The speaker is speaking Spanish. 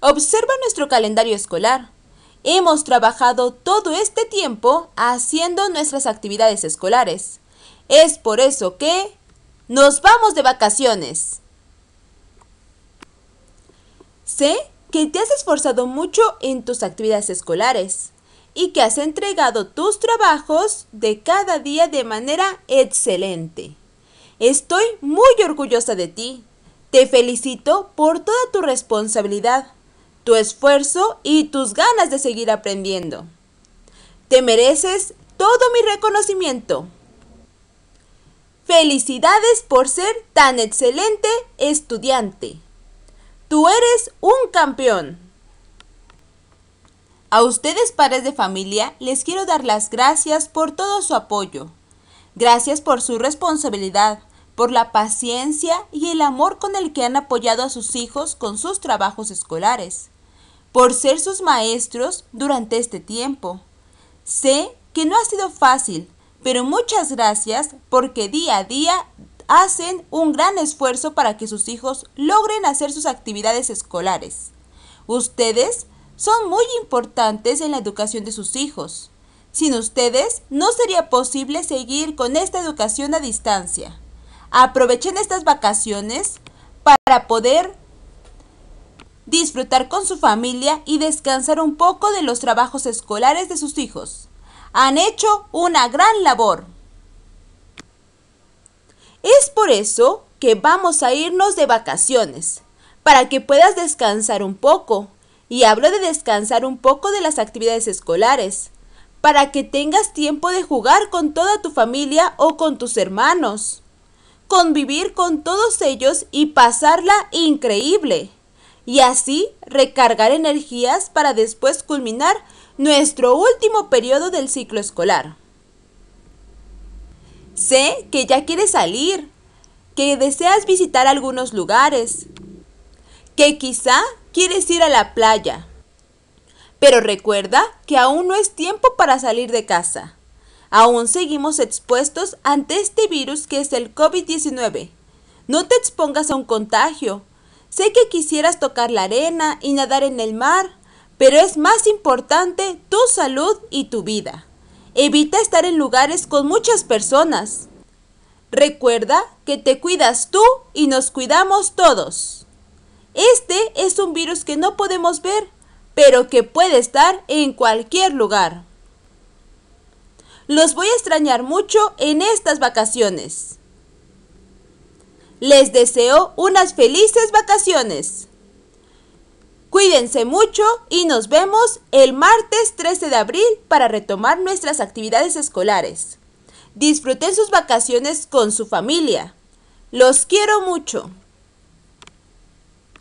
Observa nuestro calendario escolar. Hemos trabajado todo este tiempo haciendo nuestras actividades escolares. Es por eso que nos vamos de vacaciones. Sé que te has esforzado mucho en tus actividades escolares y que has entregado tus trabajos de cada día de manera excelente. Estoy muy orgullosa de ti. Te felicito por toda tu responsabilidad tu esfuerzo y tus ganas de seguir aprendiendo. Te mereces todo mi reconocimiento. Felicidades por ser tan excelente estudiante. Tú eres un campeón. A ustedes padres de familia les quiero dar las gracias por todo su apoyo. Gracias por su responsabilidad, por la paciencia y el amor con el que han apoyado a sus hijos con sus trabajos escolares por ser sus maestros durante este tiempo. Sé que no ha sido fácil, pero muchas gracias porque día a día hacen un gran esfuerzo para que sus hijos logren hacer sus actividades escolares. Ustedes son muy importantes en la educación de sus hijos. Sin ustedes no sería posible seguir con esta educación a distancia. Aprovechen estas vacaciones para poder disfrutar con su familia y descansar un poco de los trabajos escolares de sus hijos. Han hecho una gran labor. Es por eso que vamos a irnos de vacaciones, para que puedas descansar un poco. Y hablo de descansar un poco de las actividades escolares, para que tengas tiempo de jugar con toda tu familia o con tus hermanos, convivir con todos ellos y pasarla increíble y así recargar energías para después culminar nuestro último periodo del ciclo escolar. Sé que ya quieres salir, que deseas visitar algunos lugares, que quizá quieres ir a la playa. Pero recuerda que aún no es tiempo para salir de casa. Aún seguimos expuestos ante este virus que es el COVID-19. No te expongas a un contagio. Sé que quisieras tocar la arena y nadar en el mar, pero es más importante tu salud y tu vida. Evita estar en lugares con muchas personas. Recuerda que te cuidas tú y nos cuidamos todos. Este es un virus que no podemos ver, pero que puede estar en cualquier lugar. Los voy a extrañar mucho en estas vacaciones. Les deseo unas felices vacaciones. Cuídense mucho y nos vemos el martes 13 de abril para retomar nuestras actividades escolares. Disfruten sus vacaciones con su familia. Los quiero mucho.